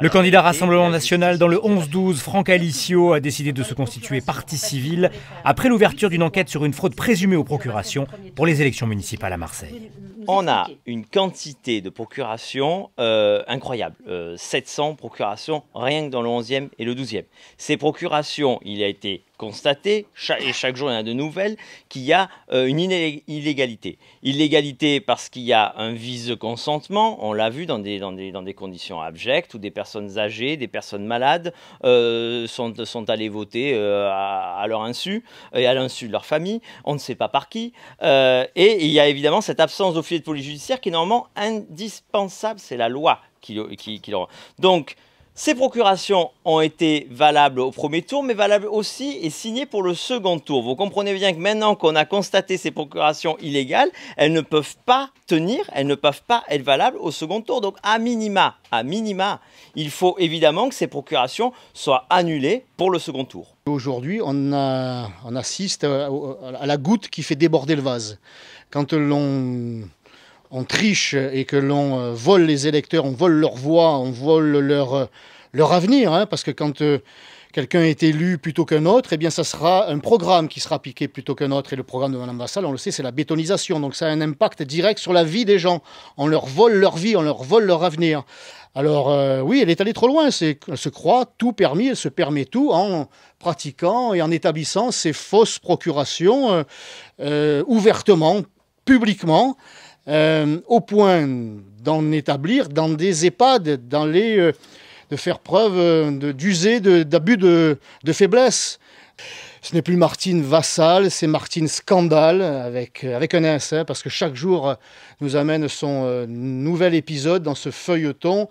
Le candidat Rassemblement national dans le 11-12, Franck Alicio, a décidé de se constituer parti civil après l'ouverture d'une enquête sur une fraude présumée aux procurations pour les élections municipales à Marseille. On a une quantité de procurations euh, incroyable, 700 euh, procurations rien que dans le 11e et le 12e. Ces procurations, il a été constater, et chaque jour il y en a de nouvelles, qu'il y a euh, une illégalité. Illégalité parce qu'il y a un vice consentement, on l'a vu dans des, dans, des, conditions abjectes, où des personnes âgées, des personnes malades euh, sont, sont allées voter euh, à, leur insu, et à l'insu de leur famille, on ne sait pas par qui. et il y a évidemment cette absence d'officier de police judiciaire qui est normalement indispensable, c'est la loi qui, qui, qui le rend. Donc, ces procurations ont été valables au premier tour, mais valables aussi et signées pour le second tour. Vous comprenez bien que maintenant qu'on a constaté ces procurations illégales, elles ne peuvent pas tenir, elles ne peuvent pas être valables au second tour. Donc, à minima, à minima, il faut évidemment que ces procurations soient annulées pour le second tour. Aujourd'hui, on, on, assiste à la goutte qui fait déborder le vase. Quand l'on on triche et que l'on euh, vole les électeurs, on vole leur voix, on vole leur, euh, leur avenir, hein, parce que quand euh, quelqu'un est élu plutôt qu'un autre, eh bien, ça sera un programme qui sera piqué plutôt qu'un autre. Et le programme de Mme Vassal, on le sait, c'est la bétonisation. Donc, ça a un impact direct sur la vie des gens. On leur vole leur vie, on leur vole leur avenir. Alors, oui, elle est allée trop loin. elle se croit tout permis, elle se permet tout en pratiquant et en établissant ces fausses procurations ouvertement, publiquement. Euh, au point d'en établir dans des EHPAD, euh, de faire preuve euh, d'user, d'abus de, faiblesse. Ce n'est plus Martine Vassal, c'est Martine Scandale avec, un S, hein, parce que chaque jour nous amène son nouvel épisode dans ce feuilleton.